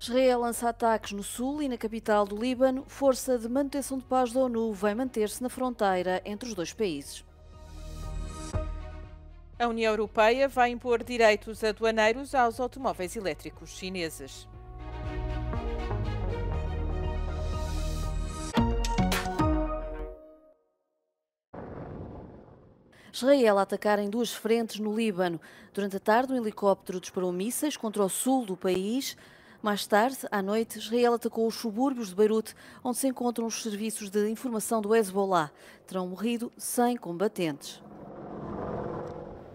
Israel lança ataques no sul e na capital do Líbano. Força de Manutenção de Paz da ONU vai manter-se na fronteira entre os dois países. A União Europeia vai impor direitos aduaneiros aos automóveis elétricos chineses. Israel a atacar em duas frentes no Líbano. Durante a tarde, um helicóptero disparou mísseis contra o sul do país. Mais tarde, à noite, Israel atacou os subúrbios de Beirute, onde se encontram os serviços de informação do Hezbollah. Terão morrido 100 combatentes.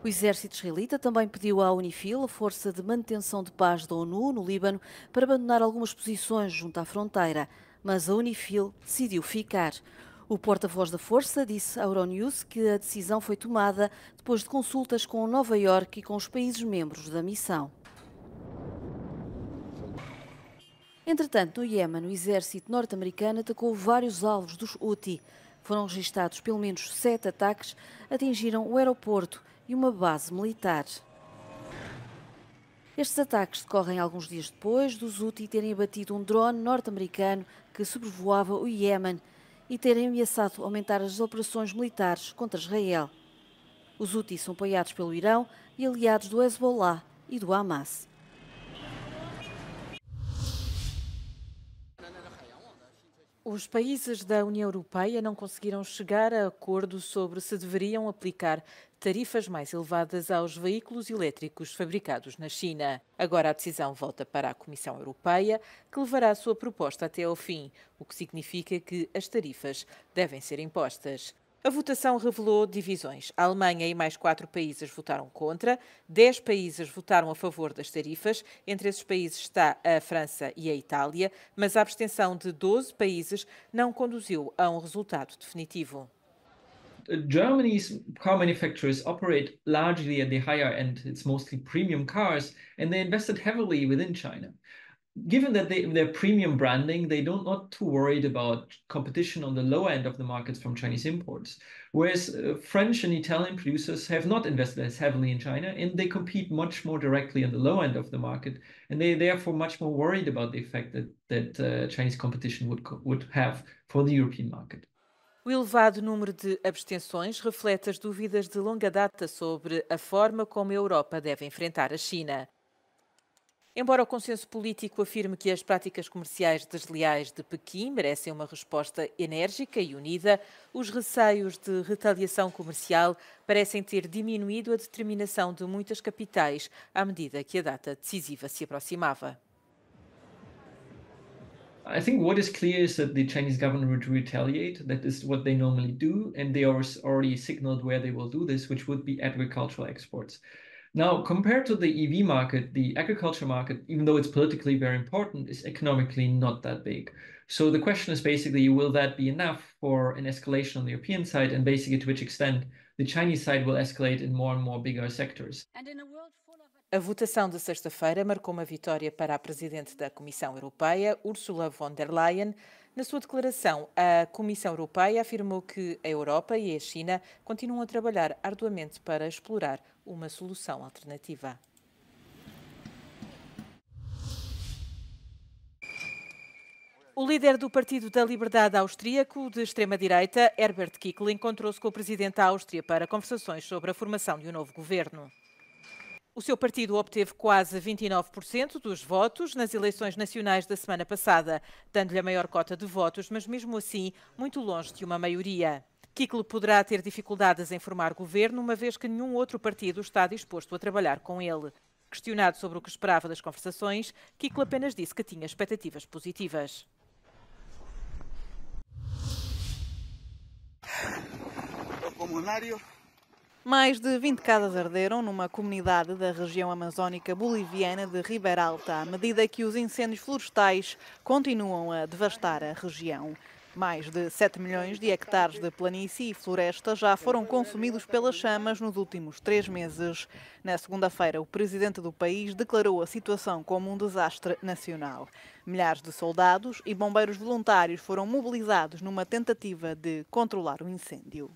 O exército israelita também pediu à UNIFIL, a Força de Manutenção de Paz da ONU, no Líbano, para abandonar algumas posições junto à fronteira, mas a UNIFIL decidiu ficar. O porta-voz da Força disse à Euronews que a decisão foi tomada depois de consultas com Nova Iorque e com os países membros da missão. Entretanto, no Iémen, o exército norte-americano atacou vários alvos dos Houthi. Foram registados pelo menos sete ataques, atingiram o aeroporto e uma base militar. Estes ataques decorrem alguns dias depois dos Houthi terem abatido um drone norte-americano que sobrevoava o Iémen e terem ameaçado aumentar as operações militares contra Israel. Os Houthi são apoiados pelo Irão e aliados do Hezbollah e do Hamas. Os países da União Europeia não conseguiram chegar a acordo sobre se deveriam aplicar tarifas mais elevadas aos veículos elétricos fabricados na China. Agora a decisão volta para a Comissão Europeia, que levará a sua proposta até ao fim, o que significa que as tarifas devem ser impostas. A votação revelou divisões. A Alemanha e mais quatro países votaram contra, dez países votaram a favor das tarifas, entre esses países está a França e a Itália, mas a abstenção de 12 países não conduziu a um resultado definitivo. Germany's car manufacturers operate largely at the higher end. It's mostly premium cars, and they invested heavily within China. given that they, are premium branding, they don't not too worried about competition on the low end of the markets from Chinese imports. Whereas uh, French and Italian producers have not invested as heavily in China and they compete much more directly on the low end of the market. And they therefore much more worried about the effect that, that uh, Chinese competition would, would have for the European market. O elevado número de abstenções reflete as dúvidas de longa data sobre a forma como a Europa deve enfrentar a China. Embora o consenso político afirme que as práticas comerciais desleais de Pequim merecem uma resposta enérgica e unida, os receios de retaliação comercial parecem ter diminuído a determinação de muitas capitais à medida que a data decisiva se aproximava. I think what is clear is that the Chinese government would retaliate. That is what they normally do, and they already signaled where they will do this, which would be agricultural exports. Now, compared to the EV market, the agriculture market, even though it's politically very important, is economically not that big. So the question is basically, will that be enough for an escalation on the European side, and basically to which extent the Chinese side will escalate in more and more bigger sectors? A votação de sexta-feira marcou uma vitória para a presidente da Comissão Europeia, Ursula von der Leyen. Na sua declaração, a Comissão Europeia afirmou que a Europa e a China continuam a trabalhar arduamente para explorar uma solução alternativa. O líder do Partido da Liberdade Austríaco de extrema-direita, Herbert Kickl, encontrou-se com o presidente da Áustria para conversações sobre a formação de um novo governo. O seu partido obteve quase 29% dos votos nas eleições nacionais da semana passada, dando-lhe a maior cota de votos, mas mesmo assim muito longe de uma maioria. Kiklo poderá ter dificuldades em formar governo, uma vez que nenhum outro partido está disposto a trabalhar com ele. Questionado sobre o que esperava das conversações, Kiklo apenas disse que tinha expectativas positivas. Mais de 20 casas arderam numa comunidade da região amazónica boliviana de Alta, à medida que os incêndios florestais continuam a devastar a região. Mais de 7 milhões de hectares de planície e floresta já foram consumidos pelas chamas nos últimos três meses. Na segunda-feira, o presidente do país declarou a situação como um desastre nacional. Milhares de soldados e bombeiros voluntários foram mobilizados numa tentativa de controlar o incêndio.